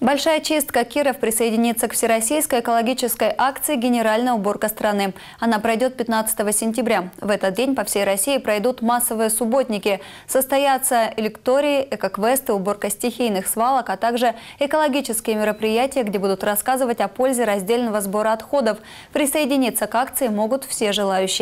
Большая чистка Киров присоединится к всероссийской экологической акции «Генеральная уборка страны». Она пройдет 15 сентября. В этот день по всей России пройдут массовые субботники. Состоятся электории, экоквесты, уборка стихийных свалок, а также экологические мероприятия, где будут рассказывать о пользе раздельного сбора отходов. Присоединиться к акции могут все желающие.